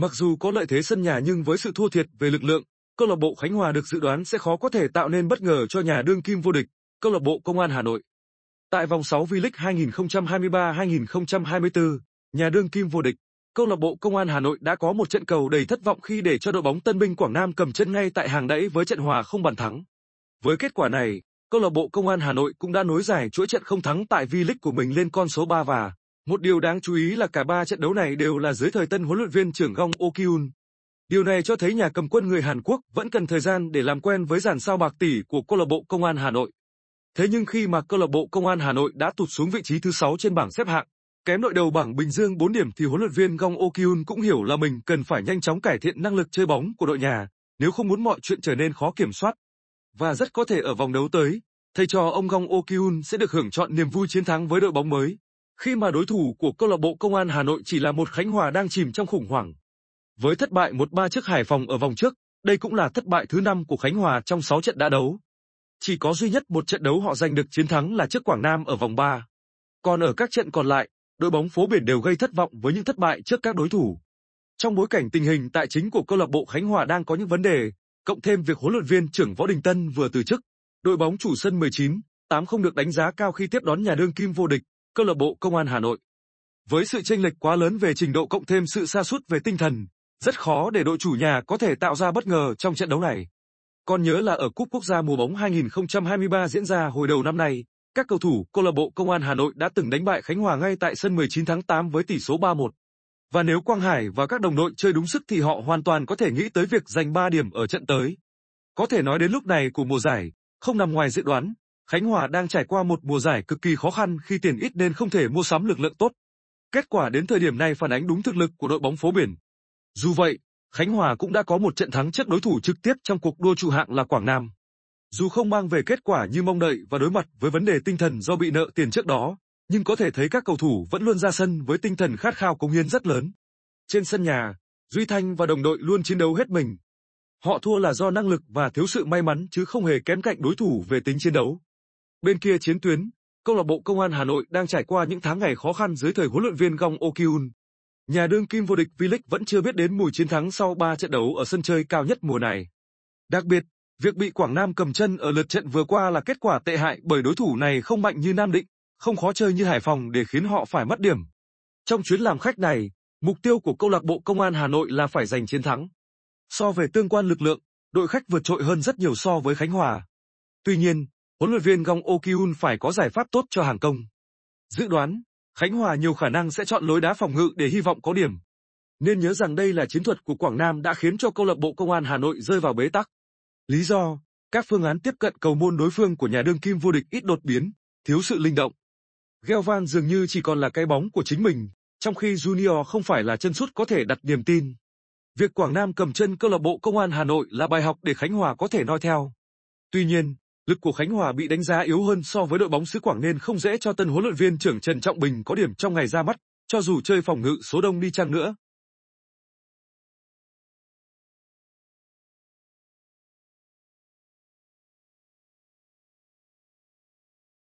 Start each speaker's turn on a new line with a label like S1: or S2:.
S1: Mặc dù có lợi thế sân nhà nhưng với sự thua thiệt về lực lượng, câu lạc bộ Khánh Hòa được dự đoán sẽ khó có thể tạo nên bất ngờ cho nhà đương kim vô địch, câu lạc bộ Công an Hà Nội. Tại vòng 6 V-League 2023-2024, nhà đương kim vô địch, câu lạc bộ Công an Hà Nội đã có một trận cầu đầy thất vọng khi để cho đội bóng Tân binh Quảng Nam cầm chân ngay tại hàng đẫy với trận hòa không bàn thắng. Với kết quả này, câu lạc bộ Công an Hà Nội cũng đã nối dài chuỗi trận không thắng tại V-League của mình lên con số 3 và một điều đáng chú ý là cả ba trận đấu này đều là dưới thời tân huấn luyện viên trưởng Gong Okyun. Điều này cho thấy nhà cầm quân người Hàn Quốc vẫn cần thời gian để làm quen với dàn sao bạc tỷ của câu lạc bộ Công an Hà Nội. Thế nhưng khi mà câu lạc bộ Công an Hà Nội đã tụt xuống vị trí thứ 6 trên bảng xếp hạng, kém đội đầu bảng Bình Dương 4 điểm thì huấn luyện viên Gong Okyun cũng hiểu là mình cần phải nhanh chóng cải thiện năng lực chơi bóng của đội nhà, nếu không muốn mọi chuyện trở nên khó kiểm soát. Và rất có thể ở vòng đấu tới, thầy trò ông Gong Okyun sẽ được hưởng chọn niềm vui chiến thắng với đội bóng mới khi mà đối thủ của câu lạc bộ Công an Hà Nội chỉ là một Khánh Hòa đang chìm trong khủng hoảng. Với thất bại 1-3 trước Hải Phòng ở vòng trước, đây cũng là thất bại thứ 5 của Khánh Hòa trong 6 trận đã đấu. Chỉ có duy nhất một trận đấu họ giành được chiến thắng là trước Quảng Nam ở vòng 3. Còn ở các trận còn lại, đội bóng phố biển đều gây thất vọng với những thất bại trước các đối thủ. Trong bối cảnh tình hình tài chính của câu lạc bộ Khánh Hòa đang có những vấn đề, cộng thêm việc huấn luyện viên trưởng Võ Đình Tân vừa từ chức, đội bóng chủ sân 19, 8 không được đánh giá cao khi tiếp đón nhà đương kim vô địch câu lạc bộ Công an Hà Nội. Với sự chênh lệch quá lớn về trình độ cộng thêm sự sa sút về tinh thần, rất khó để đội chủ nhà có thể tạo ra bất ngờ trong trận đấu này. Còn nhớ là ở Cúp Quốc gia mùa bóng 2023 diễn ra hồi đầu năm nay, các cầu thủ câu lạc bộ Công an Hà Nội đã từng đánh bại Khánh Hòa ngay tại sân 19 tháng 8 với tỷ số 3-1. Và nếu Quang Hải và các đồng đội chơi đúng sức thì họ hoàn toàn có thể nghĩ tới việc giành 3 điểm ở trận tới. Có thể nói đến lúc này của mùa giải, không nằm ngoài dự đoán, Khánh Hòa đang trải qua một mùa giải cực kỳ khó khăn khi tiền ít nên không thể mua sắm lực lượng tốt. Kết quả đến thời điểm này phản ánh đúng thực lực của đội bóng phố biển. Dù vậy, Khánh Hòa cũng đã có một trận thắng trước đối thủ trực tiếp trong cuộc đua trụ hạng là Quảng Nam. Dù không mang về kết quả như mong đợi và đối mặt với vấn đề tinh thần do bị nợ tiền trước đó, nhưng có thể thấy các cầu thủ vẫn luôn ra sân với tinh thần khát khao cống hiến rất lớn. Trên sân nhà, Duy Thanh và đồng đội luôn chiến đấu hết mình. Họ thua là do năng lực và thiếu sự may mắn chứ không hề kém cạnh đối thủ về tính chiến đấu. Bên kia chiến tuyến, câu lạc bộ Công an Hà Nội đang trải qua những tháng ngày khó khăn dưới thời huấn luyện viên Gong okyun Nhà đương kim vô địch V-League vẫn chưa biết đến mùi chiến thắng sau 3 trận đấu ở sân chơi cao nhất mùa này. Đặc biệt, việc bị Quảng Nam cầm chân ở lượt trận vừa qua là kết quả tệ hại bởi đối thủ này không mạnh như Nam Định, không khó chơi như Hải Phòng để khiến họ phải mất điểm. Trong chuyến làm khách này, mục tiêu của câu lạc bộ Công an Hà Nội là phải giành chiến thắng. So về tương quan lực lượng, đội khách vượt trội hơn rất nhiều so với Khánh Hòa. Tuy nhiên, huấn luyện viên Gong Okyun phải có giải pháp tốt cho hàng công. Dự đoán, Khánh Hòa nhiều khả năng sẽ chọn lối đá phòng ngự để hy vọng có điểm. Nên nhớ rằng đây là chiến thuật của Quảng Nam đã khiến cho câu lạc bộ Công an Hà Nội rơi vào bế tắc. Lý do, các phương án tiếp cận cầu môn đối phương của nhà đương kim vô địch ít đột biến, thiếu sự linh động. Gelvan dường như chỉ còn là cái bóng của chính mình, trong khi Junior không phải là chân sút có thể đặt niềm tin. Việc Quảng Nam cầm chân câu lạc bộ Công an Hà Nội là bài học để Khánh Hòa có thể noi theo. Tuy nhiên, lực của Khánh Hòa bị đánh giá yếu hơn so với đội bóng xứ Quảng Nên không dễ cho tân huấn luyện viên trưởng Trần Trọng Bình có điểm trong ngày ra mắt, cho dù chơi phòng ngự số đông đi chăng nữa.